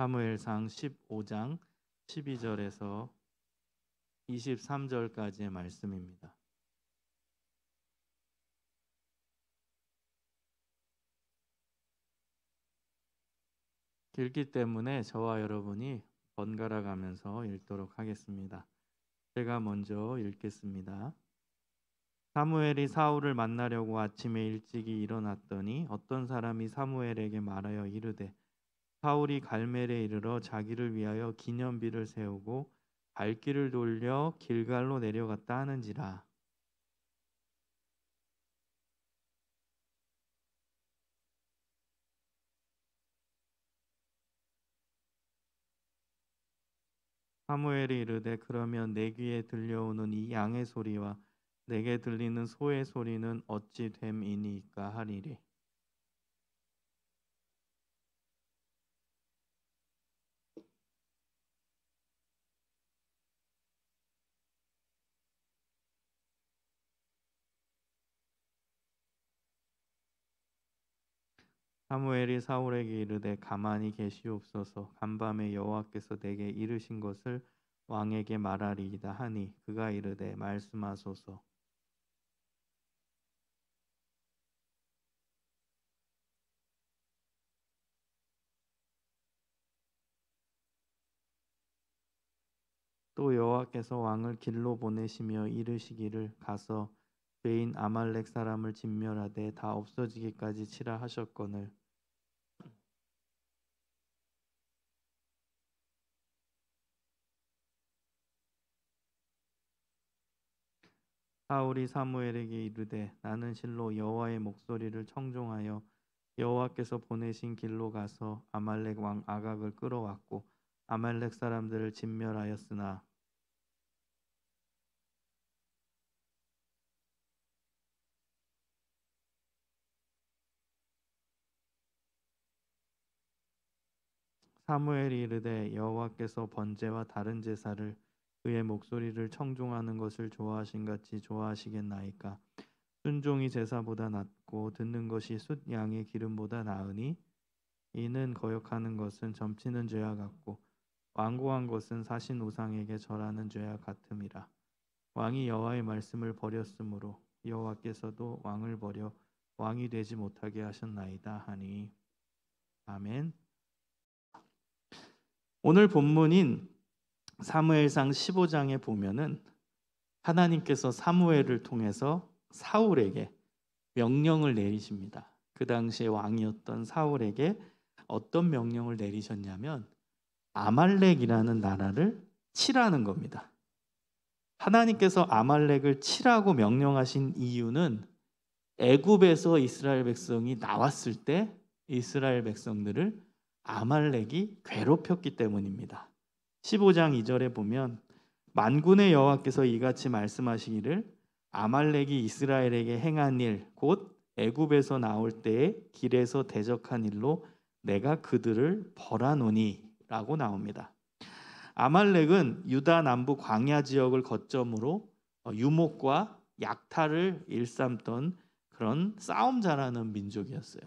사무엘상 15장 12절에서 23절까지의 말씀입니다. 읽기 때문에 저와 여러분이 번갈아 가면서 읽도록 하겠습니다. 제가 먼저 읽겠습니다. 사무엘이 사울을 만나려고 아침에 일찍이 일어났더니 어떤 사람이 사무엘에게 말하여 이르되 사울이 갈멜에 이르러 자기를 위하여 기념비를 세우고 발길을 돌려 길갈로 내려갔다 하는지라 사무엘이 이르되 그러면 내 귀에 들려오는 이 양의 소리와 내게 들리는 소의 소리는 어찌 됨이니까 하리리 사무엘이 사울에게 이르되 가만히 계시옵소서 간밤에 여호와께서 내게 이르신 것을 왕에게 말하리이다 하니 그가 이르되 말씀하소서 또 여호와께서 왕을 길로 보내시며 이르시기를 가서 죄인 아말렉 사람을 진멸하되 다 없어지기까지 치라 하셨거늘 사울이 사무엘에게 이르되 나는 실로 여호와의 목소리를 청종하여 여호와께서 보내신 길로 가서 아말렉 왕 아각을 끌어왔고 아말렉 사람들을 진멸하였으나 사무엘이 이르되 여호와께서 번제와 다른 제사를 그의 목소리를 청종하는 것을 좋아하신 같이 좋아하시겠나이까 순종이 제사보다 낫고 듣는 것이 숫 양의 기름보다 나으니 이는 거역하는 것은 점치는 죄와 같고 완고한 것은 사신 우상에게 절하는 죄와 같음이라 왕이 여호와의 말씀을 버렸으므로 여호와께서도 왕을 버려 왕이 되지 못하게 하셨나이다 하니 아멘 오늘 본문인 사무엘상 15장에 보면은 하나님께서 사무엘을 통해서 사울에게 명령을 내리십니다. 그 당시에 왕이었던 사울에게 어떤 명령을 내리셨냐면 아말렉이라는 나라를 치라는 겁니다. 하나님께서 아말렉을 치라고 명령하신 이유는 애굽에서 이스라엘 백성이 나왔을 때 이스라엘 백성들을 아말렉이 괴롭혔기 때문입니다. 15장 2절에 보면 만군의 여호와께서 이같이 말씀하시기를 아말렉이 이스라엘에게 행한 일곧 애굽에서 나올 때에 길에서 대적한 일로 내가 그들을 벌하노니라고 나옵니다. 아말렉은 유다 남부 광야 지역을 거점으로 어, 유목과 약탈을 일삼던 그런 싸움 잘하는 민족이었어요.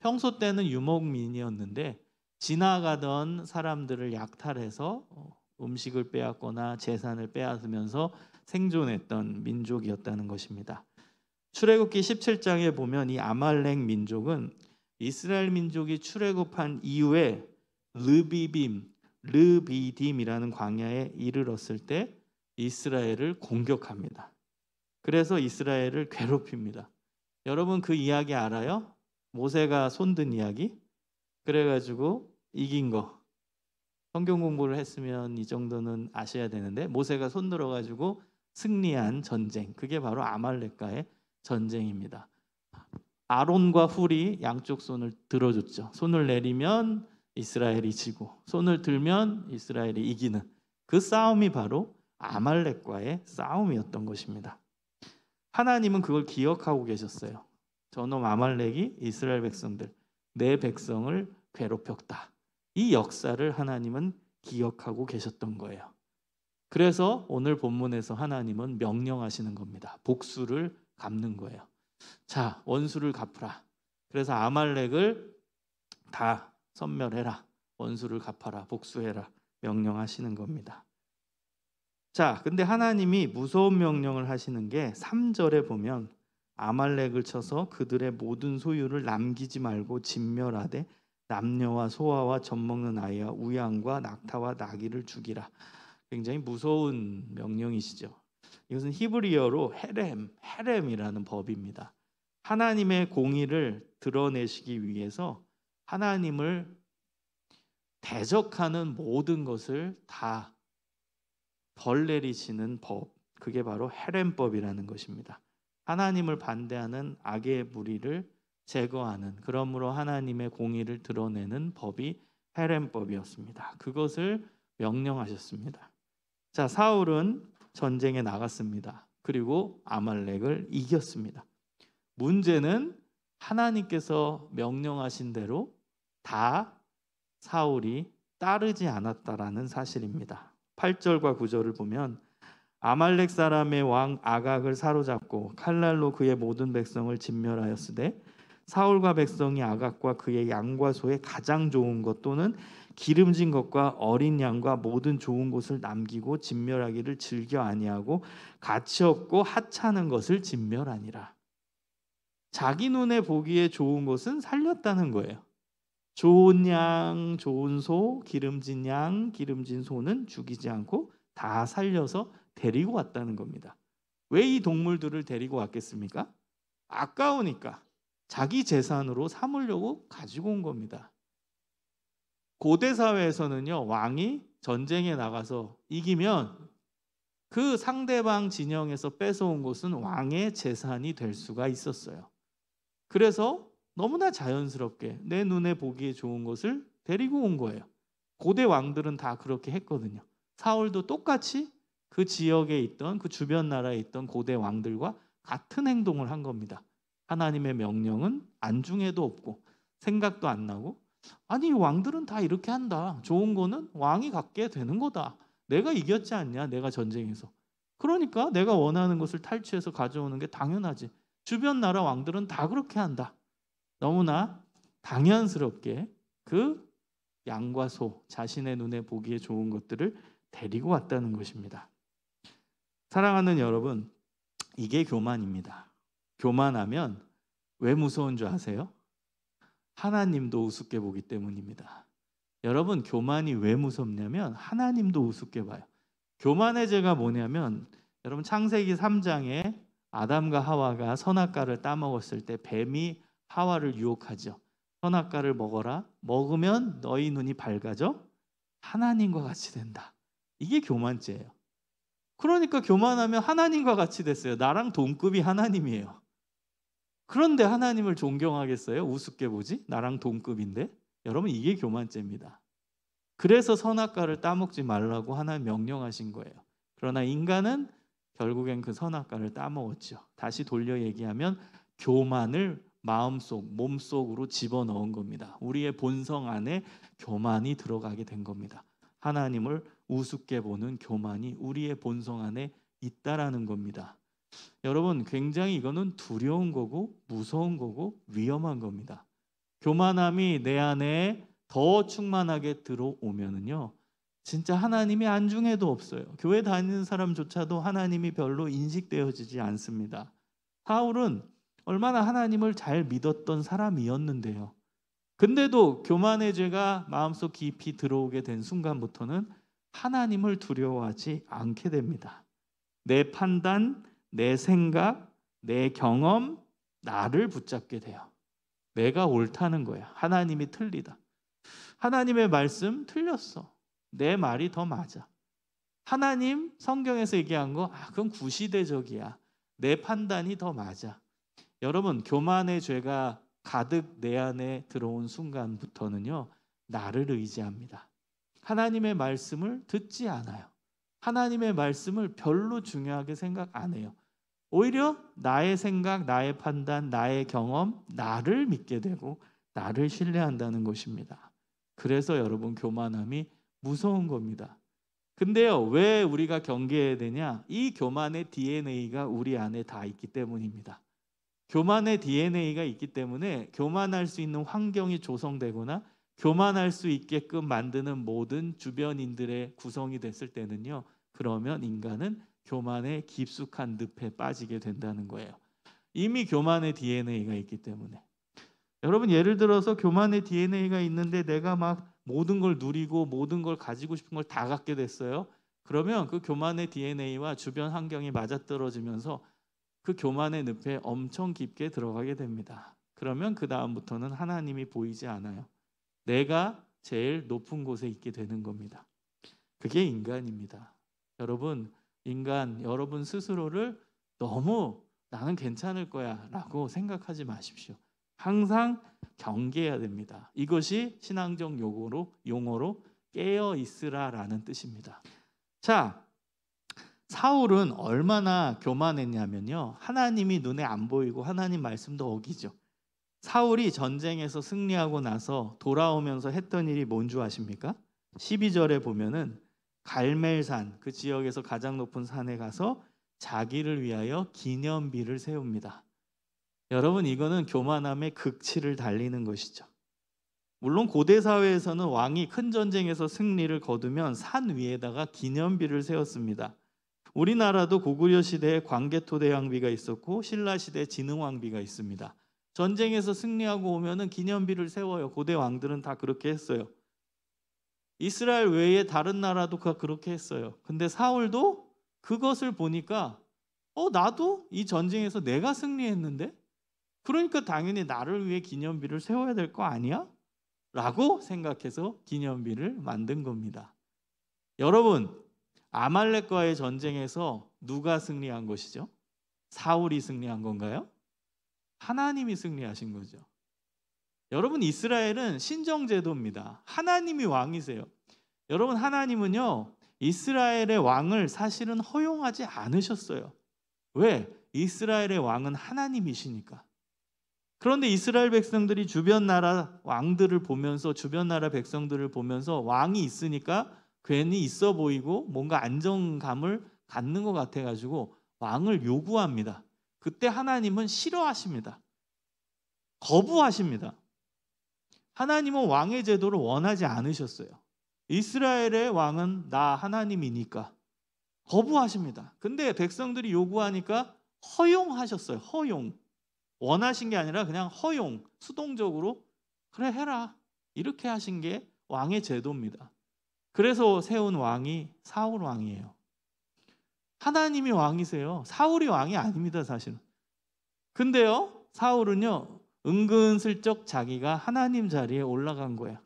평소 때는 유목민이었는데 지나가던 사람들을 약탈해서 어, 음식을 빼앗거나 재산을 빼앗으면서 생존했던 민족이었다는 것입니다. 출애굽기 17장에 보면 이 아말렉 민족은 이스라엘 민족이 출애굽한 이후에 르비빔, 르비딤이라는 광야에 이르렀을 때 이스라엘을 공격합니다. 그래서 이스라엘을 괴롭힙니다. 여러분 그 이야기 알아요? 모세가 손든 이야기? 그래가지고 이긴 거. 성경 공부를 했으면 이 정도는 아셔야 되는데 모세가 손 들어가지고 승리한 전쟁. 그게 바로 아말렉과의 전쟁입니다. 아론과 훌이 양쪽 손을 들어줬죠. 손을 내리면 이스라엘이 지고 손을 들면 이스라엘이 이기는 그 싸움이 바로 아말렉과의 싸움이었던 것입니다. 하나님은 그걸 기억하고 계셨어요. 저놈 아말렉이 이스라엘 백성들 내 백성을 괴롭혔다. 이 역사를 하나님은 기억하고 계셨던 거예요. 그래서 오늘 본문에서 하나님은 명령하시는 겁니다. 복수를 갚는 거예요. 자, 원수를 갚으라. 그래서 아말렉을 다 선멸해라. 원수를 갚아라. 복수해라. 명령하시는 겁니다. 자, 근데 하나님이 무서운 명령을 하시는 게 3절에 보면 아말렉을 쳐서 그들의 모든 소유를 남기지 말고 진멸하되 남녀와 소아와 젖먹는 아이와 우양과 낙타와 나귀를 죽이라. 굉장히 무서운 명령이시죠. 이것은 히브리어로 헤렘, 헤렘이라는 법입니다. 하나님의 공의를 드러내시기 위해서 하나님을 대적하는 모든 것을 다벌 내리시는 법. 그게 바로 헤렘법이라는 것입니다. 하나님을 반대하는 악의 무리를 제거하는 그러므로 하나님의 공의를 드러내는 법이 헤렘법이었습니다. 그것을 명령하셨습니다. 자, 사울은 전쟁에 나갔습니다. 그리고 아말렉을 이겼습니다. 문제는 하나님께서 명령하신 대로 다 사울이 따르지 않았다라는 사실입니다. 8절과 9절을 보면 아말렉 사람의 왕 아각을 사로잡고 칼날로 그의 모든 백성을 진멸하였으되 사울과 백성이 아각과 그의 양과 소의 가장 좋은 것 또는 기름진 것과 어린 양과 모든 좋은 것을 남기고 진멸하기를 즐겨 아니하고 가치 없고 하찮은 것을 진멸하니라. 자기 눈에 보기에 좋은 것은 살렸다는 거예요. 좋은 양, 좋은 소, 기름진 양, 기름진 소는 죽이지 않고 다 살려서 데리고 왔다는 겁니다. 왜 이 동물들을 데리고 왔겠습니까? 아까우니까. 자기 재산으로 삼으려고 가지고 온 겁니다. 고대 사회에서는요, 왕이 전쟁에 나가서 이기면 그 상대방 진영에서 뺏어온 것은 왕의 재산이 될 수가 있었어요. 그래서 너무나 자연스럽게 내 눈에 보기에 좋은 것을 데리고 온 거예요. 고대 왕들은 다 그렇게 했거든요. 사울도 똑같이 그 지역에 있던 그 주변 나라에 있던 고대 왕들과 같은 행동을 한 겁니다. 하나님의 명령은 안중에도 없고 생각도 안 나고 아니 왕들은 다 이렇게 한다. 좋은 거는 왕이 갖게 되는 거다. 내가 이겼지 않냐? 내가 전쟁에서. 그러니까 내가 원하는 것을 탈취해서 가져오는 게 당연하지. 주변 나라 왕들은 다 그렇게 한다. 너무나 당연스럽게 그 양과 소 자신의 눈에 보기에 좋은 것들을 데리고 왔다는 것입니다. 사랑하는 여러분, 이게 교만입니다. 교만하면 왜 무서운 줄 아세요? 하나님도 우습게 보기 때문입니다. 여러분 교만이 왜 무섭냐면 하나님도 우습게 봐요. 교만의 죄가 뭐냐면 여러분 창세기 3장에 아담과 하와가 선악과를 따먹었을 때 뱀이 하와를 유혹하죠. 선악과를 먹어라. 먹으면 너희 눈이 밝아져 하나님과 같이 된다. 이게 교만죄예요. 그러니까 교만하면 하나님과 같이 됐어요. 나랑 동급이 하나님이에요. 그런데 하나님을 존경하겠어요? 우습게 보지? 나랑 동급인데? 여러분 이게 교만죄입니다. 그래서 선악과를 따먹지 말라고 하나님 명령하신 거예요. 그러나 인간은 결국엔 그 선악과를 따먹었죠. 다시 돌려 얘기하면 교만을 마음속, 몸속으로 집어넣은 겁니다. 우리의 본성 안에 교만이 들어가게 된 겁니다. 하나님을 우습게 보는 교만이 우리의 본성 안에 있다라는 겁니다. 여러분 굉장히 이거는 두려운 거고 무서운 거고 위험한 겁니다. 교만함이 내 안에 더 충만하게 들어오면은요. 진짜 하나님이 안중에도 없어요. 교회 다니는 사람조차도 하나님이 별로 인식되어지지 않습니다. 사울은 얼마나 하나님을 잘 믿었던 사람이었는데요. 근데도 교만의 죄가 마음속 깊이 들어오게 된 순간부터는 하나님을 두려워하지 않게 됩니다. 내 판단, 내 생각, 내 경험, 나를 붙잡게 돼요. 내가 옳다는 거야. 하나님이 틀리다. 하나님의 말씀 틀렸어. 내 말이 더 맞아. 하나님 성경에서 얘기한 거, 아, 그건 구시대적이야. 내 판단이 더 맞아. 여러분, 교만의 죄가 가득 내 안에 들어온 순간부터는요, 나를 의지합니다. 하나님의 말씀을 듣지 않아요. 하나님의 말씀을 별로 중요하게 생각 안 해요. 오히려 나의 생각, 나의 판단, 나의 경험, 나를 믿게 되고 나를 신뢰한다는 것입니다. 그래서 여러분 교만함이 무서운 겁니다. 근데요, 왜 우리가 경계해야 되냐? 이 교만의 DNA가 우리 안에 다 있기 때문입니다. 교만의 DNA가 있기 때문에 교만할 수 있는 환경이 조성되거나 교만할 수 있게끔 만드는 모든 주변인들의 구성이 됐을 때는요, 그러면 인간은 교만의 깊숙한 늪에 빠지게 된다는 거예요. 이미 교만의 DNA가 있기 때문에. 여러분 예를 들어서 교만의 DNA가 있는데 내가 막 모든 걸 누리고 모든 걸 가지고 싶은 걸 다 갖게 됐어요. 그러면 그 교만의 DNA와 주변 환경이 맞아떨어지면서 그 교만의 늪에 엄청 깊게 들어가게 됩니다. 그러면 그 다음부터는 하나님이 보이지 않아요. 내가 제일 높은 곳에 있게 되는 겁니다. 그게 인간입니다. 여러분 인간 여러분 스스로를 너무 나는 괜찮을 거야라고 생각하지 마십시오. 항상 경계해야 됩니다. 이것이 신앙적 용어로 용어로 깨어 있으라라는 뜻입니다. 자, 사울은 얼마나 교만했냐면요. 하나님이 눈에 안 보이고 하나님 말씀도 어기죠. 사울이 전쟁에서 승리하고 나서 돌아오면서 했던 일이 뭔 줄 아십니까? 12절에 보면은 갈멜산 그 지역에서 가장 높은 산에 가서 자기를 위하여 기념비를 세웁니다. 여러분 이거는 교만함의 극치를 달리는 것이죠. 물론 고대 사회에서는 왕이 큰 전쟁에서 승리를 거두면 산 위에다가 기념비를 세웠습니다. 우리나라도 고구려 시대에 광개토대 왕비가 있었고 신라 시대 진흥 왕비가 있습니다. 전쟁에서 승리하고 오면은 기념비를 세워요. 고대 왕들은 다 그렇게 했어요. 이스라엘 외에 다른 나라도 그렇게 했어요. 근데 사울도 그것을 보니까 어 나도 이 전쟁에서 내가 승리했는데 그러니까 당연히 나를 위해 기념비를 세워야 될 거 아니야? 라고 생각해서 기념비를 만든 겁니다. 여러분, 아말렉과의 전쟁에서 누가 승리한 것이죠? 사울이 승리한 건가요? 하나님이 승리하신 거죠. 여러분 이스라엘은 신정 제도입니다. 하나님이 왕이세요. 여러분 하나님은요 이스라엘의 왕을 사실은 허용하지 않으셨어요. 왜? 이스라엘의 왕은 하나님이시니까. 그런데 이스라엘 백성들이 주변 나라 왕들을 보면서 주변 나라 백성들을 보면서 왕이 있으니까 괜히 있어 보이고 뭔가 안정감을 갖는 것 같아 가지고 왕을 요구합니다. 그때 하나님은 싫어하십니다. 거부하십니다. 하나님은 왕의 제도를 원하지 않으셨어요. 이스라엘의 왕은 나 하나님이니까 거부하십니다. 근데 백성들이 요구하니까 허용하셨어요. 허용. 원하신 게 아니라 그냥 허용, 수동적으로 그래 해라. 이렇게 하신 게 왕의 제도입니다. 그래서 세운 왕이 사울 왕이에요. 하나님이 왕이세요. 사울이 왕이 아닙니다, 사실은. 근데요, 사울은요, 은근슬쩍 자기가 하나님 자리에 올라간 거야.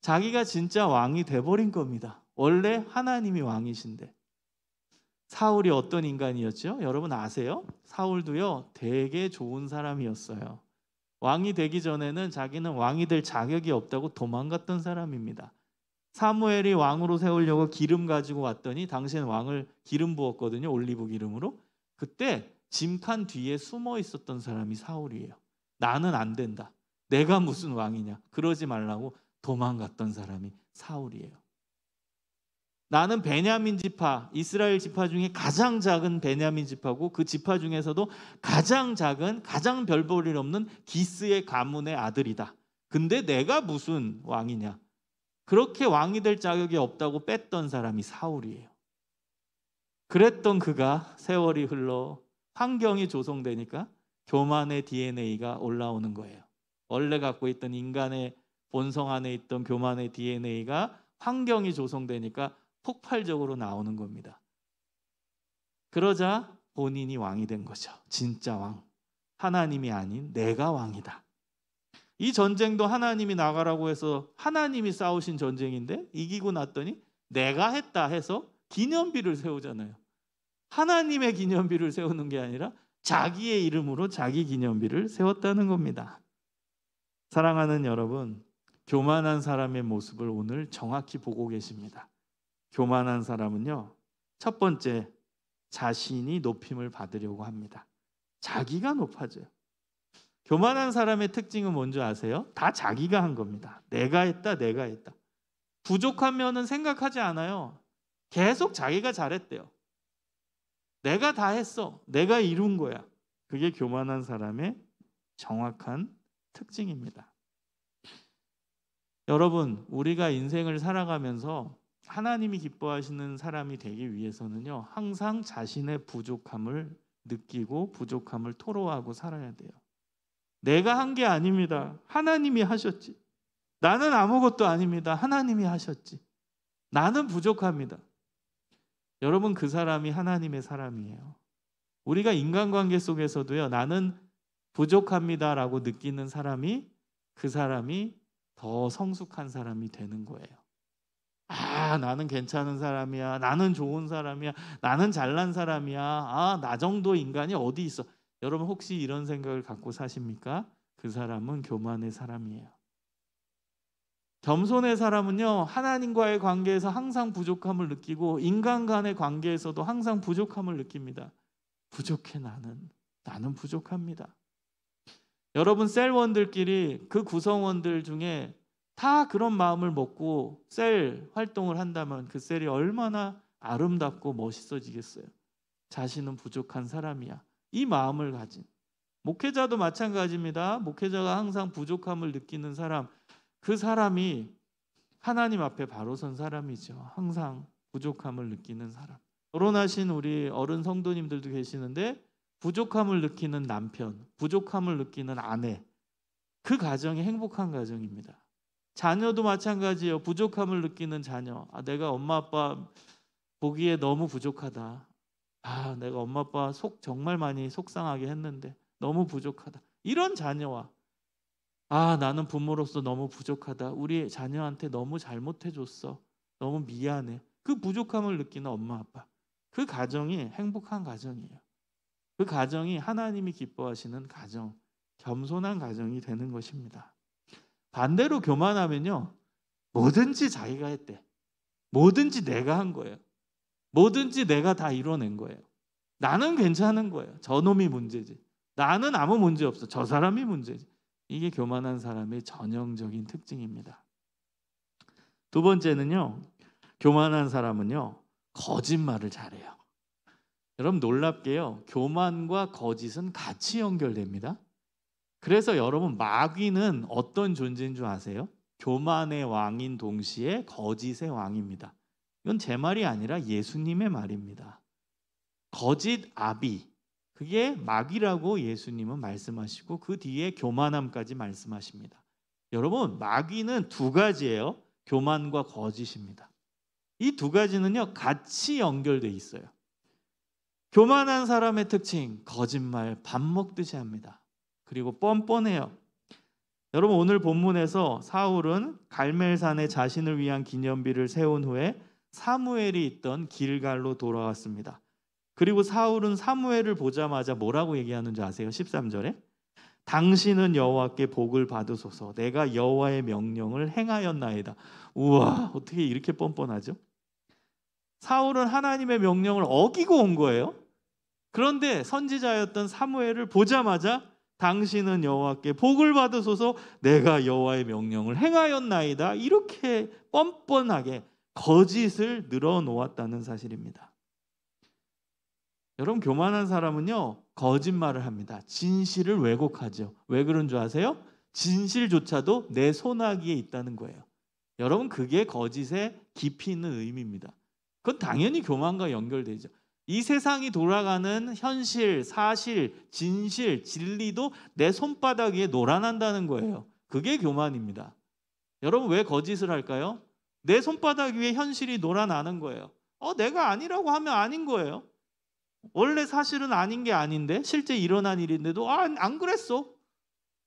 자기가 진짜 왕이 돼버린 겁니다. 원래 하나님이 왕이신데. 사울이 어떤 인간이었죠? 여러분 아세요? 사울도요, 되게 좋은 사람이었어요. 왕이 되기 전에는 자기는 왕이 될 자격이 없다고 도망갔던 사람입니다. 사무엘이 왕으로 세우려고 기름 가지고 왔더니 당신 왕을 기름 부었거든요. 올리브 기름으로. 그때 짐칸 뒤에 숨어 있었던 사람이 사울이에요. 나는 안 된다. 내가 무슨 왕이냐. 그러지 말라고 도망갔던 사람이 사울이에요. 나는 베냐민 지파, 이스라엘 지파 중에 가장 작은 베냐민 지파고 그 지파 중에서도 가장 작은 가장 별볼일 없는 기스의 가문의 아들이다. 근데 내가 무슨 왕이냐? 그렇게 왕이 될 자격이 없다고 뺐던 사람이 사울이에요. 그랬던 그가 세월이 흘러 환경이 조성되니까 교만의 DNA가 올라오는 거예요. 원래 갖고 있던 인간의 본성 안에 있던 교만의 DNA가 환경이 조성되니까 폭발적으로 나오는 겁니다. 그러자 본인이 왕이 된 거죠. 진짜 왕. 하나님이 아닌 내가 왕이다. 이 전쟁도 하나님이 나가라고 해서 하나님이 싸우신 전쟁인데 이기고 났더니 내가 했다 해서 기념비를 세우잖아요. 하나님의 기념비를 세우는 게 아니라 자기의 이름으로 자기 기념비를 세웠다는 겁니다. 사랑하는 여러분, 교만한 사람의 모습을 오늘 정확히 보고 계십니다. 교만한 사람은요, 첫 번째, 자신이 높임을 받으려고 합니다. 자기가 높아져요. 교만한 사람의 특징은 뭔지 아세요? 다 자기가 한 겁니다. 내가 했다, 내가 했다. 부족한면은 생각하지 않아요. 계속 자기가 잘했대요. 내가 다 했어. 내가 이룬 거야. 그게 교만한 사람의 정확한 특징입니다. 여러분, 우리가 인생을 살아가면서 하나님이 기뻐하시는 사람이 되기 위해서는요, 항상 자신의 부족함을 느끼고 부족함을 토로하고 살아야 돼요. 내가 한 게 아닙니다. 하나님이 하셨지. 나는 아무것도 아닙니다. 하나님이 하셨지. 나는 부족합니다. 여러분 그 사람이 하나님의 사람이에요. 우리가 인간관계 속에서도요. 나는 부족합니다라고 느끼는 사람이 그 사람이 더 성숙한 사람이 되는 거예요. 아, 나는 괜찮은 사람이야. 나는 좋은 사람이야. 나는 잘난 사람이야. 아, 나 정도 인간이 어디 있어. 여러분 혹시 이런 생각을 갖고 사십니까? 그 사람은 교만의 사람이에요. 겸손의 사람은요, 하나님과의 관계에서 항상 부족함을 느끼고 인간 간의 관계에서도 항상 부족함을 느낍니다. 부족해 나는. 나는 부족합니다. 여러분 셀원들끼리 그 구성원들 중에 다 그런 마음을 먹고 셀 활동을 한다면 그 셀이 얼마나 아름답고 멋있어지겠어요. 자신은 부족한 사람이야. 이 마음을 가진 목회자도 마찬가지입니다. 목회자가 항상 부족함을 느끼는 사람, 그 사람이 하나님 앞에 바로 선 사람이죠. 항상 부족함을 느끼는 사람. 결혼하신 우리 어른 성도님들도 계시는데 부족함을 느끼는 남편, 부족함을 느끼는 아내. 그 가정이 행복한 가정입니다. 자녀도 마찬가지예요. 부족함을 느끼는 자녀. 아, 내가 엄마 아빠 보기에 너무 부족하다. 아, 내가 엄마 아빠 속 정말 많이 속상하게 했는데 너무 부족하다. 이런 자녀와 아, 나는 부모로서 너무 부족하다. 우리 자녀한테 너무 잘못해 줬어. 너무 미안해. 그 부족함을 느끼는 엄마 아빠. 그 가정이 행복한 가정이에요. 그 가정이 하나님이 기뻐하시는 가정, 겸손한 가정이 되는 것입니다. 반대로 교만하면요. 뭐든지 자기가 했대. 뭐든지 내가 한 거예요. 뭐든지 내가 다 이뤄낸 거예요. 나는 괜찮은 거예요. 저놈이 문제지. 나는 아무 문제 없어. 저 사람이 문제지. 이게 교만한 사람의 전형적인 특징입니다. 두 번째는요. 교만한 사람은요. 거짓말을 잘해요. 여러분 놀랍게요. 교만과 거짓은 같이 연결됩니다. 그래서 여러분 마귀는 어떤 존재인 줄 아세요? 교만의 왕인 동시에 거짓의 왕입니다. 이건 제 말이 아니라 예수님의 말입니다. 거짓 아비, 그게 마귀라고 예수님은 말씀하시고 그 뒤에 교만함까지 말씀하십니다. 여러분, 마귀는 두 가지예요. 교만과 거짓입니다. 이 두 가지는요, 같이 연결돼 있어요. 교만한 사람의 특징, 거짓말 밥 먹듯이 합니다. 그리고 뻔뻔해요. 여러분 오늘 본문에서 사울은 갈멜산에 자신을 위한 기념비를 세운 후에 사무엘이 있던 길갈로 돌아왔습니다. 그리고 사울은 사무엘을 보자마자 뭐라고 얘기하는지 아세요? 13절에 당신은 여호와께 복을 받으소서. 내가 여호와의 명령을 행하였나이다. 우와, 어떻게 이렇게 뻔뻔하죠? 사울은 하나님의 명령을 어기고 온 거예요. 그런데 선지자였던 사무엘을 보자마자 당신은 여호와께 복을 받으소서. 내가 여호와의 명령을 행하였나이다. 이렇게 뻔뻔하게 거짓을 늘어놓았다는 사실입니다. 여러분 교만한 사람은요 거짓말을 합니다. 진실을 왜곡하죠. 왜 그런 줄 아세요? 진실조차도 내 손아귀에 있다는 거예요. 여러분 그게 거짓의 깊이 있는 의미입니다. 그건 당연히 교만과 연결되죠. 이 세상이 돌아가는 현실, 사실, 진실, 진리도 내 손바닥 위에 노란한다는 거예요. 그게 교만입니다. 여러분 왜 거짓을 할까요? 내 손바닥 위에 현실이 노란하는 거예요. 어, 내가 아니라고 하면 아닌 거예요. 원래 사실은 아닌 게 아닌데 실제 일어난 일인데도 아, 안 그랬어.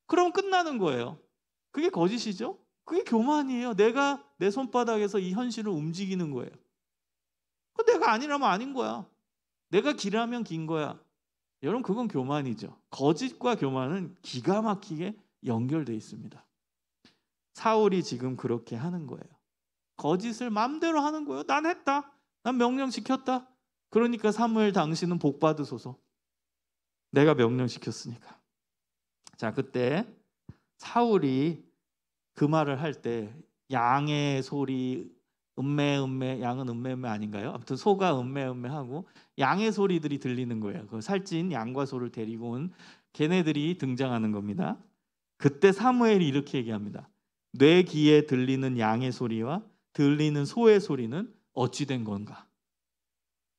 그럼 끝나는 거예요. 그게 거짓이죠? 그게 교만이에요. 내가 내 손바닥에서 이 현실을 움직이는 거예요. 그 내가 아니라면 아닌 거야. 내가 길하면 긴 거야. 여러분 그건 교만이죠. 거짓과 교만은 기가 막히게 연결돼 있습니다. 사울이 지금 그렇게 하는 거예요. 거짓을 마음대로 하는 거예요. 난 했다. 난 명령 지켰다. 그러니까 사무엘 당신은 복 받으소서. 내가 명령시켰으니까. 자, 그때 사울이 그 말을 할 때 양의 소리 음매 음매 양은 음매 음매 아닌가요? 아무튼 소가 음매 음매 하고 양의 소리들이 들리는 거예요. 그 살찐 양과 소를 데리고 온 걔네들이 등장하는 겁니다. 그때 사무엘이 이렇게 얘기합니다. 뇌 귀에 들리는 양의 소리와 들리는 소의 소리는 어찌 된 건가?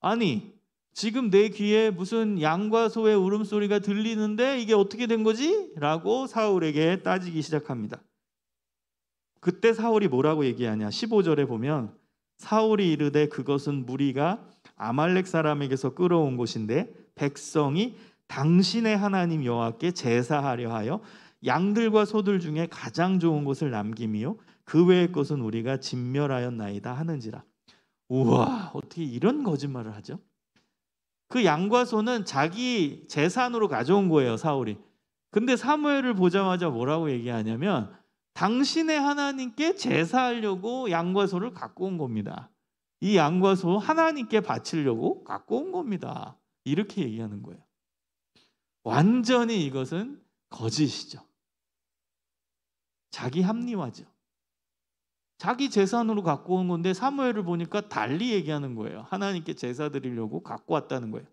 아니, 지금 내 귀에 무슨 양과 소의 울음소리가 들리는데 이게 어떻게 된 거지? 라고 사울에게 따지기 시작합니다. 그때 사울이 뭐라고 얘기하냐? 15절에 보면 사울이 이르되 그것은 무리가 아말렉 사람에게서 끌어온 곳인데 백성이 당신의 하나님 여호와께 제사하려 하여 양들과 소들 중에 가장 좋은 것을 남김이요 그 외의 것은 우리가 진멸하였나이다 하는지라 우와, 어떻게 이런 거짓말을 하죠? 그 양과 소는 자기 재산으로 가져온 거예요, 사울이. 근데 사무엘을 보자마자 뭐라고 얘기하냐면 당신의 하나님께 제사하려고 양과 소를 갖고 온 겁니다. 이 양과 소 하나님께 바치려고 갖고 온 겁니다. 이렇게 얘기하는 거예요. 완전히 이것은 거짓이죠. 자기 합리화죠. 자기 재산으로 갖고 온 건데 사무엘을 보니까 달리 얘기하는 거예요. 하나님께 제사 드리려고 갖고 왔다는 거예요.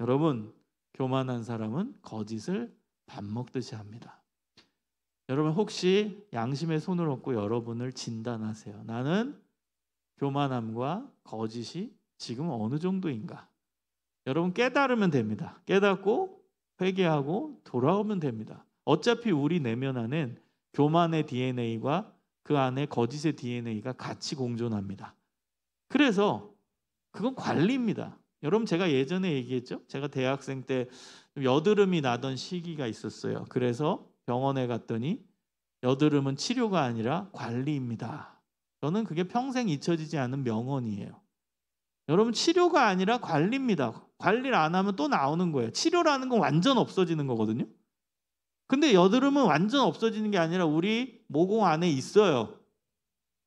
여러분, 교만한 사람은 거짓을 밥 먹듯이 합니다. 여러분 혹시 양심의 손을 얹고 여러분을 진단하세요. 나는 교만함과 거짓이 지금 어느 정도인가? 여러분 깨달으면 됩니다. 깨닫고 회개하고 돌아오면 됩니다. 어차피 우리 내면 안엔 교만의 DNA가 그 안에 거짓의 DNA가 같이 공존합니다. 그래서 그건 관리입니다. 여러분 제가 예전에 얘기했죠? 제가 대학생 때 여드름이 나던 시기가 있었어요. 그래서 병원에 갔더니 여드름은 치료가 아니라 관리입니다. 저는 그게 평생 잊혀지지 않은 명언이에요. 여러분 치료가 아니라 관리입니다. 관리를 안 하면 또 나오는 거예요. 치료라는 건 완전 없어지는 거거든요. 근데 여드름은 완전 없어지는 게 아니라 우리 모공 안에 있어요.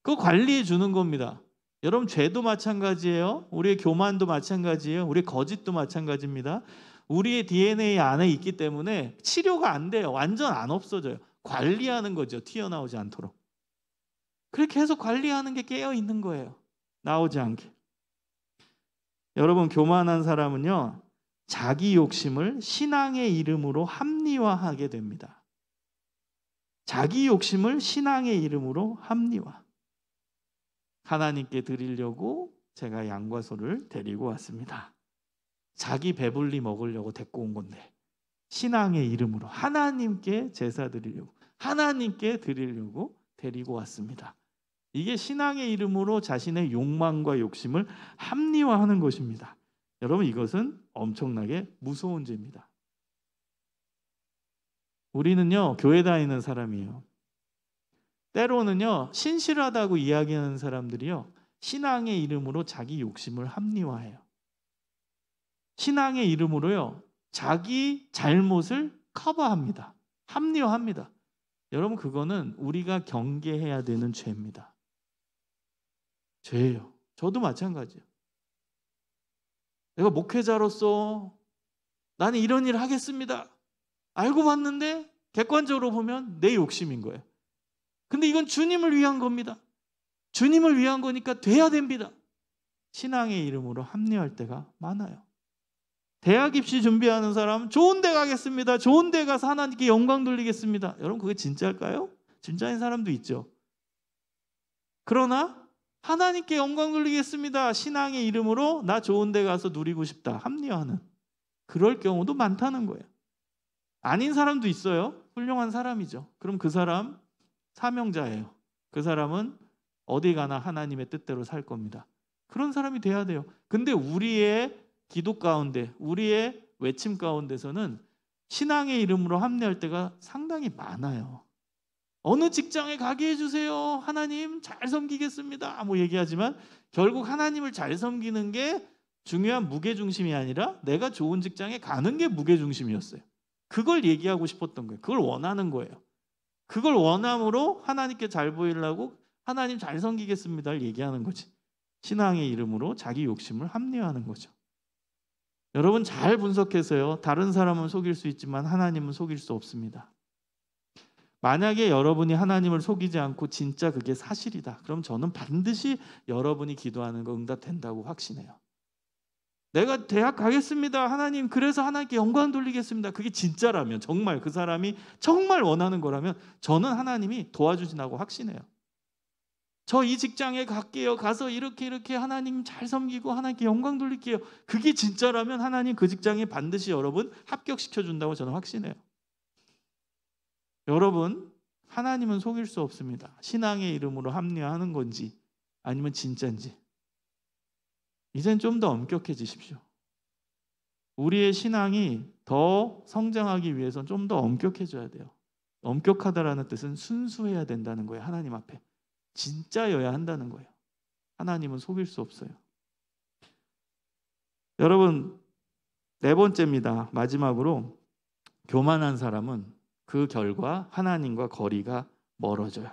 그거 관리해 주는 겁니다. 여러분 죄도 마찬가지예요. 우리의 교만도 마찬가지예요. 우리의 거짓도 마찬가지입니다. 우리의 DNA 안에 있기 때문에 치료가 안 돼요. 완전 안 없어져요. 관리하는 거죠. 튀어나오지 않도록. 그렇게 해서 관리하는 게 깨어 있는 거예요. 나오지 않게. 여러분 교만한 사람은요. 자기 욕심을 신앙의 이름으로 합리화하게 됩니다. 자기 욕심을 신앙의 이름으로 합리화. 하나님께 드리려고 제가 양과 소를 데리고 왔습니다. 자기 배불리 먹으려고 데리고 온 건데 신앙의 이름으로 하나님께 제사 드리려고 하나님께 드리려고 데리고 왔습니다. 이게 신앙의 이름으로 자신의 욕망과 욕심을 합리화하는 것입니다. 여러분 이것은 엄청나게 무서운 죄입니다. 우리는요 교회 다니는 사람이에요. 때로는요 신실하다고 이야기하는 사람들이요 신앙의 이름으로 자기 욕심을 합리화해요. 신앙의 이름으로요 자기 잘못을 커버합니다. 합리화합니다. 여러분 그거는 우리가 경계해야 되는 죄입니다. 죄예요. 저도 마찬가지예요. 내가 목회자로서 나는 이런 일을 하겠습니다. 알고 봤는데 객관적으로 보면 내 욕심인 거예요. 근데 이건 주님을 위한 겁니다. 주님을 위한 거니까 돼야 됩니다. 신앙의 이름으로 합리할 때가 많아요. 대학 입시 준비하는 사람 좋은 데 가겠습니다. 좋은 데 가서 하나님께 영광 돌리겠습니다. 여러분 그게 진짜일까요? 진짜인 사람도 있죠. 그러나 하나님께 영광 돌리겠습니다. 신앙의 이름으로 나 좋은 데 가서 누리고 싶다. 합리화하는. 그럴 경우도 많다는 거예요. 아닌 사람도 있어요. 훌륭한 사람이죠. 그럼 그 사람 사명자예요. 그 사람은 어디 가나 하나님의 뜻대로 살 겁니다. 그런 사람이 돼야 돼요. 근데 우리의 기도 가운데, 우리의 외침 가운데서는 신앙의 이름으로 합리할 때가 상당히 많아요. 어느 직장에 가게 해주세요. 하나님 잘 섬기겠습니다. 뭐 얘기하지만 결국 하나님을 잘 섬기는 게 중요한 무게중심이 아니라 내가 좋은 직장에 가는 게 무게중심이었어요. 그걸 얘기하고 싶었던 거예요. 그걸 원하는 거예요. 그걸 원함으로 하나님께 잘 보이려고 하나님 잘 섬기겠습니다를 얘기하는 거지. 신앙의 이름으로 자기 욕심을 합리화하는 거죠. 여러분 잘 분석해서요. 다른 사람은 속일 수 있지만 하나님은 속일 수 없습니다. 만약에 여러분이 하나님을 속이지 않고 진짜 그게 사실이다. 그럼 저는 반드시 여러분이 기도하는 거 응답된다고 확신해요. 내가 대학 가겠습니다. 하나님 그래서 하나님께 영광 돌리겠습니다. 그게 진짜라면 정말 그 사람이 정말 원하는 거라면 저는 하나님이 도와주신다고 확신해요. 저 이 직장에 갈게요. 가서 이렇게 이렇게 하나님 잘 섬기고 하나님께 영광 돌릴게요. 그게 진짜라면 하나님 그 직장에 반드시 여러분 합격시켜 준다고 저는 확신해요. 여러분 하나님은 속일 수 없습니다. 신앙의 이름으로 합리화하는 건지 아니면 진짜인지. 이젠 좀 더 엄격해지십시오. 우리의 신앙이 더 성장하기 위해선 좀더 엄격해져야 돼요. 엄격하다라는 뜻은 순수해야 된다는 거예요. 하나님 앞에. 진짜여야 한다는 거예요. 하나님은 속일 수 없어요. 여러분, 네 번째입니다. 마지막으로 교만한 사람은 그 결과 하나님과 거리가 멀어져요.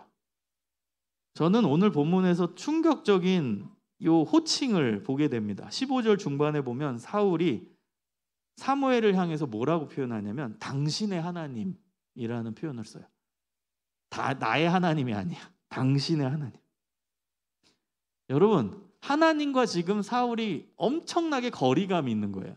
저는 오늘 본문에서 충격적인 요 호칭을 보게 됩니다. 15절 중반에 보면 사울이 사무엘을 향해서 뭐라고 표현하냐면 당신의 하나님이라는 표현을 써요. 다 나의 하나님이 아니야. 당신의 하나님. 여러분, 하나님과 지금 사울이 엄청나게 거리감이 있는 거예요.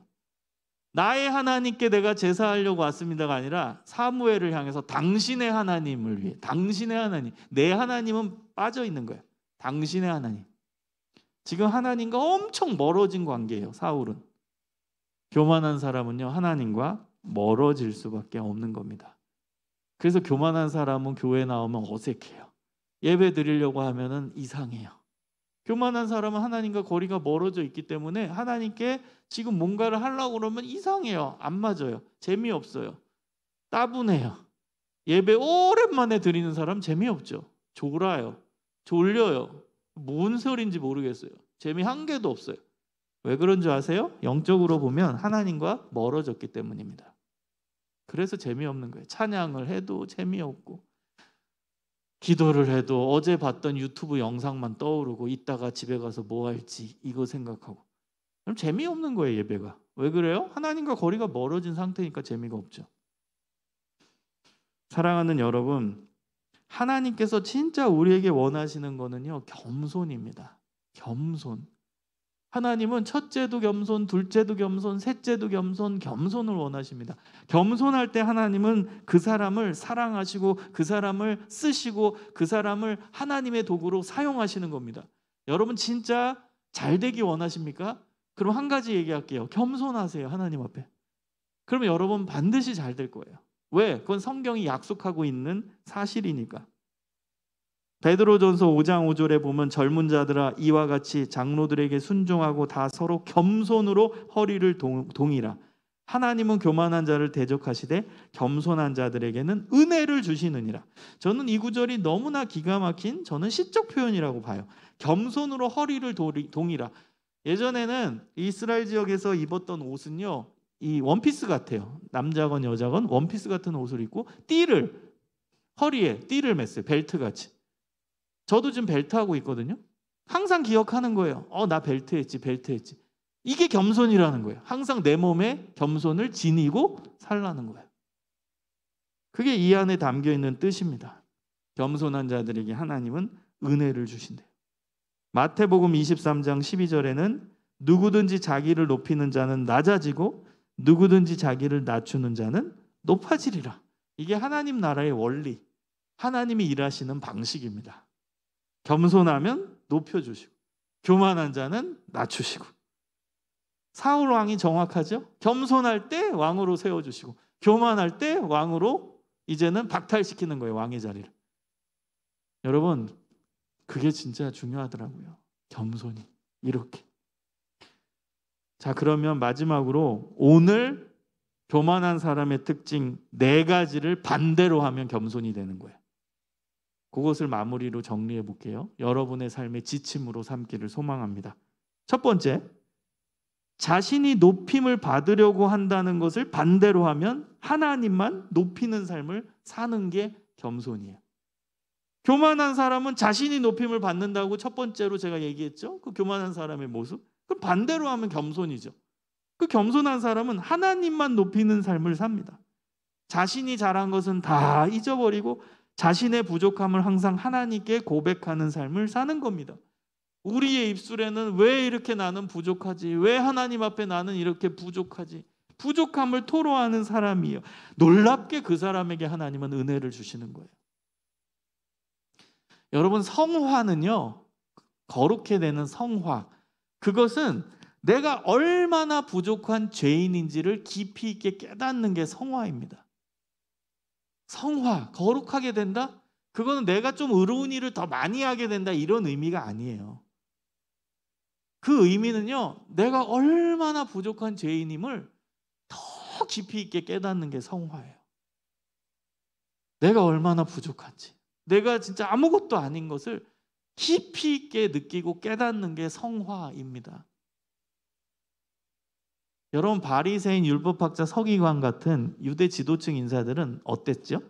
나의 하나님께 내가 제사하려고 왔습니다가 아니라 사무엘을 향해서 당신의 하나님을 위해 당신의 하나님 내 하나님은 빠져 있는 거예요. 당신의 하나님. 지금 하나님과 엄청 멀어진 관계예요. 사울은 교만한 사람은요 하나님과 멀어질 수밖에 없는 겁니다. 그래서 교만한 사람은 교회 나오면 어색해요. 예배 드리려고 하면은 이상해요. 교만한 사람은 하나님과 거리가 멀어져 있기 때문에 하나님께 지금 뭔가를 하려고 그러면 이상해요. 안 맞아요. 재미없어요. 따분해요. 예배 오랜만에 드리는 사람 재미없죠. 졸아요. 졸려요. 뭔 소리인지 모르겠어요. 재미 한 개도 없어요. 왜 그런 줄 아세요? 영적으로 보면 하나님과 멀어졌기 때문입니다. 그래서 재미없는 거예요. 찬양을 해도 재미없고 기도를 해도 어제 봤던 유튜브 영상만 떠오르고 이따가 집에 가서 뭐 할지 이거 생각하고 그럼 재미없는 거예요 예배가 왜 그래요? 하나님과 거리가 멀어진 상태니까 재미가 없죠 사랑하는 여러분 하나님께서 진짜 우리에게 원하시는 거는요 겸손입니다 겸손 하나님은 첫째도 겸손, 둘째도 겸손, 셋째도 겸손, 겸손을 원하십니다. 겸손할 때 하나님은 그 사람을 사랑하시고 그 사람을 쓰시고 그 사람을 하나님의 도구로 사용하시는 겁니다. 여러분 진짜 잘 되기 원하십니까? 그럼 한 가지 얘기할게요. 겸손하세요, 하나님 앞에. 그러면 여러분 반드시 잘 될 거예요. 왜? 그건 성경이 약속하고 있는 사실이니까. 베드로전서 5장 5절에 보면 젊은 자들아 이와 같이 장로들에게 순종하고 다 서로 겸손으로 허리를 동, 동이라 하나님은 교만한 자를 대적하시되 겸손한 자들에게는 은혜를 주시느니라. 저는 이 구절이 너무나 기가 막힌 저는 시적 표현이라고 봐요. 겸손으로 허리를 도리, 동이라. 예전에는 이스라엘 지역에서 입었던 옷은요. 이 원피스 같아요. 남자건 여자건 원피스 같은 옷을 입고 띠를 허리에 띠를 맸어요. 벨트 같이. 저도 지금 벨트 하고 있거든요. 항상 기억하는 거예요. 어, 나 벨트 했지, 벨트 했지. 이게 겸손이라는 거예요. 항상 내 몸에 겸손을 지니고 살라는 거예요. 그게 이 안에 담겨 있는 뜻입니다. 겸손한 자들에게 하나님은 은혜를 주신대요. 마태복음 23장 12절에는 누구든지 자기를 높이는 자는 낮아지고 누구든지 자기를 낮추는 자는 높아지리라. 이게 하나님 나라의 원리, 하나님이 일하시는 방식입니다. 겸손하면 높여주시고 교만한 자는 낮추시고 사울 왕이 정확하죠. 겸손할 때 왕으로 세워주시고 교만할 때 왕으로 이제는 박탈시키는 거예요 왕의 자리를. 여러분 그게 진짜 중요하더라고요. 겸손이 이렇게. 자 그러면 마지막으로 오늘 교만한 사람의 특징 네 가지를 반대로 하면 겸손이 되는 거예요. 그것을 마무리로 정리해 볼게요. 여러분의 삶의 지침으로 삼기를 소망합니다. 첫 번째, 자신이 높임을 받으려고 한다는 것을 반대로 하면 하나님만 높이는 삶을 사는 게 겸손이에요. 교만한 사람은 자신이 높임을 받는다고 첫 번째로 제가 얘기했죠. 그 교만한 사람의 모습. 그 반대로 하면 겸손이죠. 그 겸손한 사람은 하나님만 높이는 삶을 삽니다. 자신이 잘한 것은 다 잊어버리고 자신의 부족함을 항상 하나님께 고백하는 삶을 사는 겁니다. 우리의 입술에는 왜 이렇게 나는 부족하지? 왜 하나님 앞에 나는 이렇게 부족하지? 부족함을 토로하는 사람이에요. 놀랍게 그 사람에게 하나님은 은혜를 주시는 거예요. 여러분 성화는요. 거룩해 되는 성화. 그것은 내가 얼마나 부족한 죄인인지를 깊이 있게 깨닫는 게 성화입니다. 성화, 거룩하게 된다? 그거는 내가 좀 의로운 일을 더 많이 하게 된다 이런 의미가 아니에요. 그 의미는요, 내가 얼마나 부족한 죄인임을 더 깊이 있게 깨닫는 게 성화예요. 내가 얼마나 부족한지, 내가 진짜 아무것도 아닌 것을 깊이 있게 느끼고 깨닫는 게 성화입니다. 여러분 바리새인 율법학자 서기관 같은 유대 지도층 인사들은 어땠죠?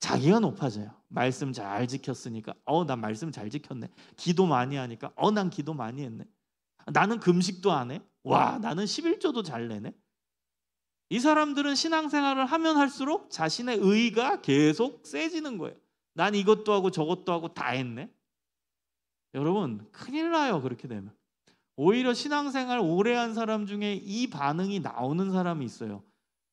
자기가 높아져요. 말씀 잘 지켰으니까 어난 말씀 잘 지켰네. 기도 많이 하니까 어난 기도 많이 했네. 나는 금식도 안 해. 와 나는 11조도 잘 내네. 이 사람들은 신앙생활을 하면 할수록 자신의 의가 계속 세지는 거예요. 난 이것도 하고 저것도 하고 다 했네. 여러분 큰일 나요 그렇게 되면. 오히려 신앙생활 오래 한 사람 중에 이 반응이 나오는 사람이 있어요.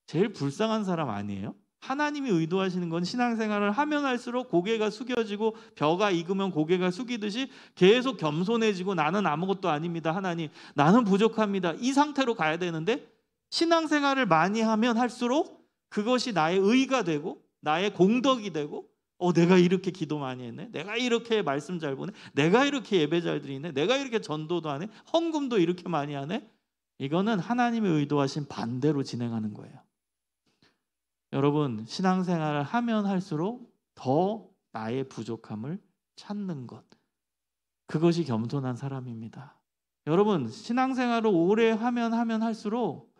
제일 불쌍한 사람 아니에요? 하나님이 의도하시는 건 신앙생활을 하면 할수록 고개가 숙여지고 벼가 익으면 고개가 숙이듯이 계속 겸손해지고 나는 아무것도 아닙니다. 하나님, 나는 부족합니다. 이 상태로 가야 되는데 신앙생활을 많이 하면 할수록 그것이 나의 의가 되고 나의 공덕이 되고 어, 내가 이렇게 기도 많이 했네. 내가 이렇게 말씀 잘 보네. 내가 이렇게 예배 잘 드리네. 내가 이렇게 전도도 하네. 헌금도 이렇게 많이 하네. 이거는 하나님이 의도하신 반대로 진행하는 거예요. 여러분, 신앙생활을 하면 할수록 더 나의 부족함을 찾는 것. 그것이 겸손한 사람입니다. 여러분, 신앙생활을 오래 하면 하면 할수록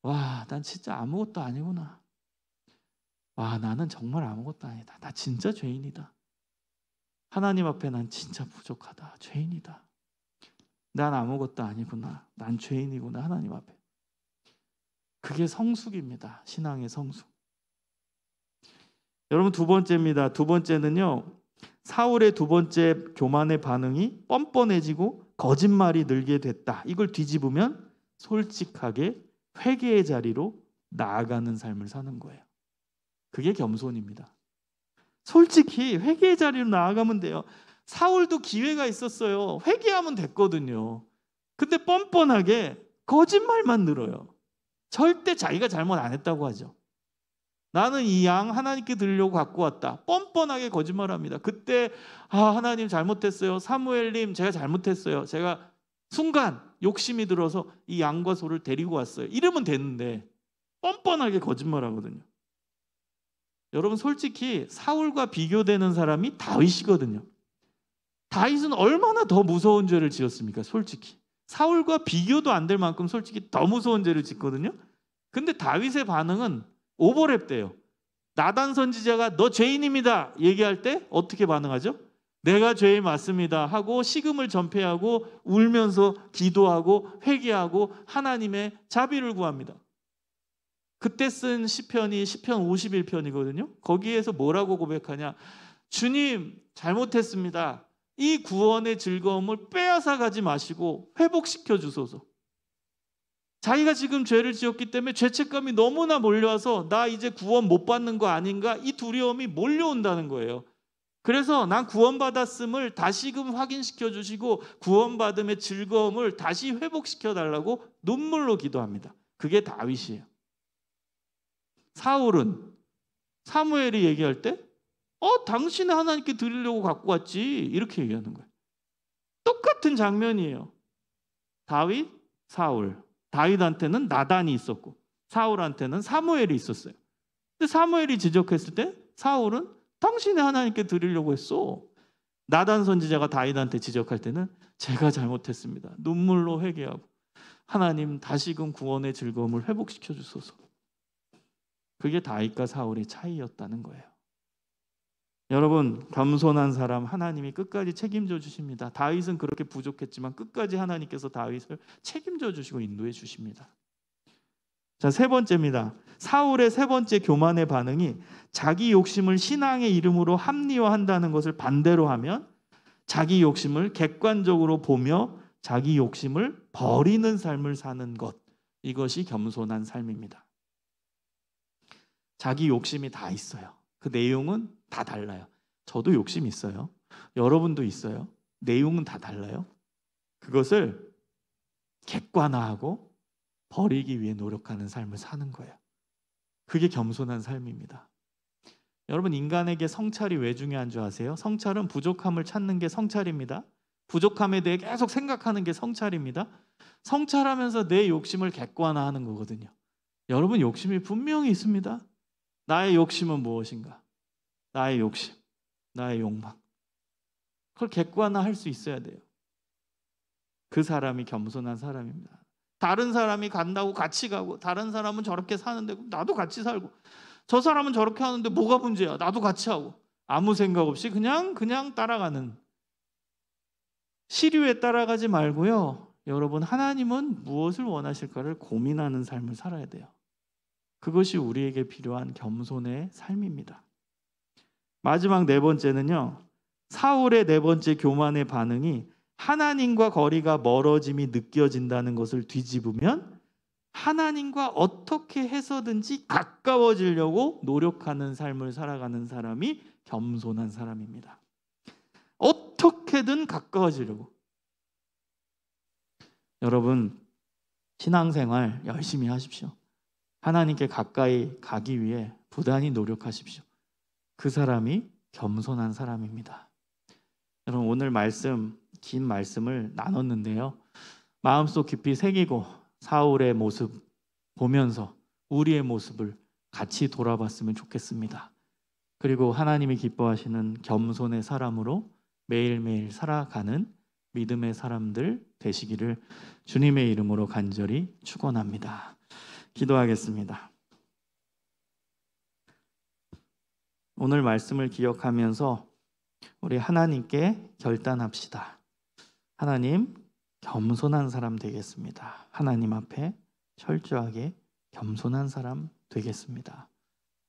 와, 난 진짜 아무것도 아니구나. 아, 나는 정말 아무것도 아니다. 나 진짜 죄인이다. 하나님 앞에 난 진짜 부족하다. 죄인이다. 난 아무것도 아니구나. 난 죄인이구나. 하나님 앞에. 그게 성숙입니다. 신앙의 성숙. 여러분 두 번째입니다. 두 번째는요. 사울의 두 번째 교만의 반응이 뻔뻔해지고 거짓말이 늘게 됐다. 이걸 뒤집으면 솔직하게 회개의 자리로 나아가는 삶을 사는 거예요. 그게 겸손입니다. 솔직히 회개의 자리로 나아가면 돼요. 사울도 기회가 있었어요. 회개하면 됐거든요. 근데 뻔뻔하게 거짓말만 늘어요. 절대 자기가 잘못 안 했다고 하죠. 나는 이 양 하나님께 들리려고 갖고 왔다. 뻔뻔하게 거짓말합니다. 그때 아 하나님 잘못했어요. 사무엘님 제가 잘못했어요. 제가 순간 욕심이 들어서 이 양과 소를 데리고 왔어요. 이러면 되는데 뻔뻔하게 거짓말하거든요. 여러분 솔직히 사울과 비교되는 사람이 다윗이거든요. 다윗은 얼마나 더 무서운 죄를 지었습니까? 솔직히 사울과 비교도 안 될 만큼 솔직히 더 무서운 죄를 짓거든요. 근데 다윗의 반응은 오버랩돼요. 나단 선지자가 너 죄인입니다 얘기할 때 어떻게 반응하죠? 내가 죄인 맞습니다 하고 식음을 전폐하고 울면서 기도하고 회개하고 하나님의 자비를 구합니다. 그때 쓴 시편이 시편 51편이거든요. 거기에서 뭐라고 고백하냐? 주님, 잘못했습니다. 이 구원의 즐거움을 빼앗아 가지 마시고 회복시켜 주소서. 자기가 지금 죄를 지었기 때문에 죄책감이 너무나 몰려와서 나 이제 구원 못 받는 거 아닌가 이 두려움이 몰려온다는 거예요. 그래서 난 구원받았음을 다시금 확인시켜 주시고 구원받음의 즐거움을 다시 회복시켜 달라고 눈물로 기도합니다. 그게 다윗이에요. 사울은 사무엘이 얘기할 때 어, 당신은 하나님께 드리려고 갖고 왔지. 이렇게 얘기하는 거예요. 똑같은 장면이에요. 다윗, 사울. 다윗한테는 나단이 있었고 사울한테는 사무엘이 있었어요. 근데 사무엘이 지적했을 때 사울은 당신이 하나님께 드리려고 했어. 나단 선지자가 다윗한테 지적할 때는 제가 잘못했습니다. 눈물로 회개하고 하나님 다시금 구원의 즐거움을 회복시켜 주소서. 그게 다윗과 사울의 차이였다는 거예요. 여러분 겸손한 사람 하나님이 끝까지 책임져 주십니다. 다윗은 그렇게 부족했지만 끝까지 하나님께서 다윗을 책임져 주시고 인도해 주십니다. 자, 세 번째입니다. 사울의 세 번째 교만의 반응이 자기 욕심을 신앙의 이름으로 합리화한다는 것을 반대로 하면 자기 욕심을 객관적으로 보며 자기 욕심을 버리는 삶을 사는 것. 이것이 겸손한 삶입니다. 자기 욕심이 다 있어요. 그 내용은 다 달라요. 저도 욕심 있어요. 여러분도 있어요. 내용은 다 달라요. 그것을 객관화하고 버리기 위해 노력하는 삶을 사는 거예요. 그게 겸손한 삶입니다. 여러분 인간에게 성찰이 왜 중요한 줄 아세요? 성찰은 부족함을 찾는 게 성찰입니다. 부족함에 대해 계속 생각하는 게 성찰입니다. 성찰하면서 내 욕심을 객관화하는 거거든요. 여러분 욕심이 분명히 있습니다. 나의 욕심은 무엇인가? 나의 욕심, 나의 욕망. 그걸 객관화할 수 있어야 돼요. 그 사람이 겸손한 사람입니다. 다른 사람이 간다고 같이 가고 다른 사람은 저렇게 사는데 나도 같이 살고 저 사람은 저렇게 하는데 뭐가 문제야? 나도 같이 하고 아무 생각 없이 그냥 그냥 따라가는 시류에 따라가지 말고요. 여러분 하나님은 무엇을 원하실까를 고민하는 삶을 살아야 돼요. 그것이 우리에게 필요한 겸손의 삶입니다. 마지막 네 번째는요. 사울의 네 번째 교만의 반응이 하나님과 거리가 멀어짐이 느껴진다는 것을 뒤집으면 하나님과 어떻게 해서든지 가까워지려고 노력하는 삶을 살아가는 사람이 겸손한 사람입니다. 어떻게든 가까워지려고. 여러분, 신앙생활 열심히 하십시오. 하나님께 가까이 가기 위해 부단히 노력하십시오. 그 사람이 겸손한 사람입니다. 여러분 오늘 말씀 긴 말씀을 나눴는데요. 마음속 깊이 새기고 사울의 모습 보면서 우리의 모습을 같이 돌아봤으면 좋겠습니다. 그리고 하나님이 기뻐하시는 겸손의 사람으로 매일매일 살아가는 믿음의 사람들 되시기를 주님의 이름으로 간절히 축원합니다. 기도하겠습니다. 오늘 말씀을 기억하면서 우리 하나님께 결단합시다. 하나님, 겸손한 사람 되겠습니다. 하나님 앞에 철저하게 겸손한 사람 되겠습니다.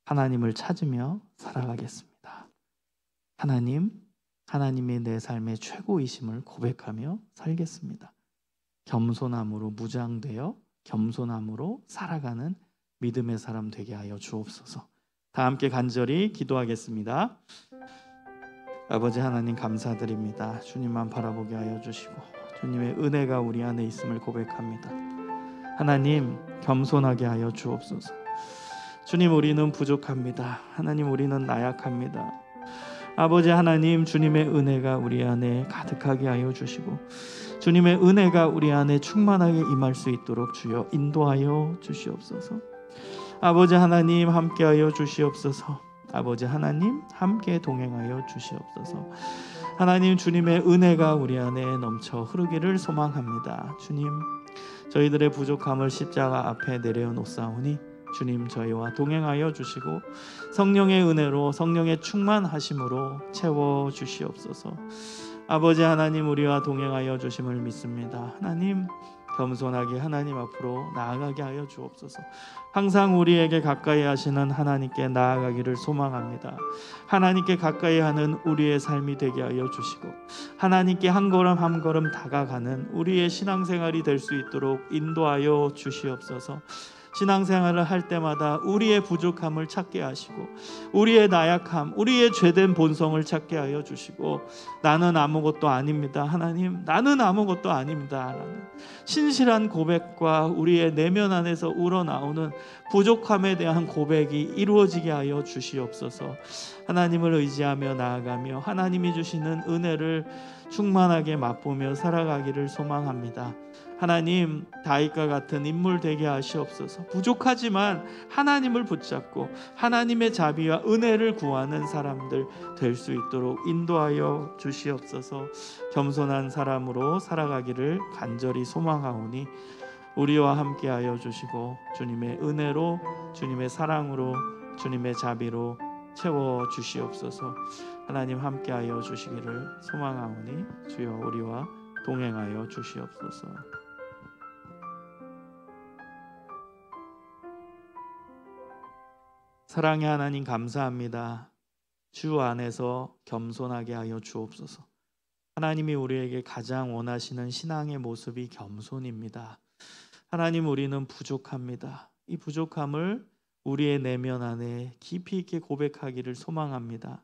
하나님을 찾으며 살아가겠습니다. 하나님, 하나님이 내 삶의 최고이심을 고백하며 살겠습니다. 겸손함으로 무장되어 겸손함으로 살아가는 믿음의 사람 되게 하여 주옵소서. 다 함께 간절히 기도하겠습니다. 아버지 하나님 감사드립니다. 주님만 바라보게 하여 주시고 주님의 은혜가 우리 안에 있음을 고백합니다. 하나님 겸손하게 하여 주옵소서. 주님 우리는 부족합니다. 하나님 우리는 나약합니다. 아버지 하나님 주님의 은혜가 우리 안에 가득하게 하여 주시고 주님의 은혜가 우리 안에 충만하게 임할 수 있도록 주여 인도하여 주시옵소서. 아버지 하나님 함께하여 주시옵소서. 아버지 하나님 함께 동행하여 주시옵소서. 하나님 주님의 은혜가 우리 안에 넘쳐 흐르기를 소망합니다. 주님 저희들의 부족함을 십자가 앞에 내려놓사오니 주님 저희와 동행하여 주시고 성령의 은혜로 성령의 충만하심으로 채워 주시옵소서. 아버지 하나님 우리와 동행하여 주심을 믿습니다. 하나님 겸손하게 하나님 앞으로 나아가게 하여 주옵소서. 항상 우리에게 가까이 하시는 하나님께 나아가기를 소망합니다. 하나님께 가까이 하는 우리의 삶이 되게 하여 주시고 하나님께 한 걸음 한 걸음 다가가는 우리의 신앙생활이 될 수 있도록 인도하여 주시옵소서. 신앙생활을 할 때마다 우리의 부족함을 찾게 하시고 우리의 나약함, 우리의 죄된 본성을 찾게 하여 주시고 나는 아무것도 아닙니다. 하나님, 나는 아무것도 아닙니다. 라는 신실한 고백과 우리의 내면 안에서 우러나오는 부족함에 대한 고백이 이루어지게 하여 주시옵소서. 하나님을 의지하며 나아가며 하나님이 주시는 은혜를 충만하게 맛보며 살아가기를 소망합니다. 하나님 다윗과 같은 인물 되게 하시옵소서. 부족하지만 하나님을 붙잡고 하나님의 자비와 은혜를 구하는 사람들 될 수 있도록 인도하여 주시옵소서. 겸손한 사람으로 살아가기를 간절히 소망하오니 우리와 함께하여 주시고 주님의 은혜로 주님의 사랑으로 주님의 자비로 채워 주시옵소서. 하나님 함께하여 주시기를 소망하오니 주여 우리와 동행하여 주시옵소서. 사랑의 하나님 감사합니다. 주 안에서 겸손하게 하여 주옵소서. 하나님이 우리에게 가장 원하시는 신앙의 모습이 겸손입니다. 하나님 우리는 부족합니다. 이 부족함을 우리의 내면 안에 깊이 있게 고백하기를 소망합니다.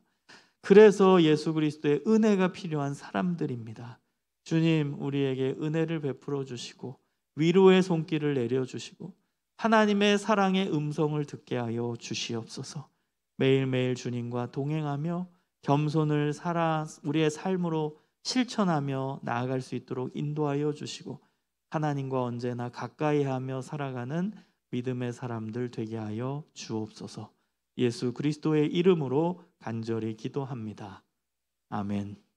그래서 예수 그리스도의 은혜가 필요한 사람들입니다. 주님, 우리에게 은혜를 베풀어 주시고 위로의 손길을 내려 주시고 하나님의 사랑의 음성을 듣게 하여 주시옵소서. 매일매일 주님과 동행하며 겸손을 살아 우리의 삶으로 실천하며 나아갈 수 있도록 인도하여 주시고 하나님과 언제나 가까이하며 살아가는 믿음의 사람들 되게 하여 주옵소서. 예수 그리스도의 이름으로 간절히 기도합니다. 아멘.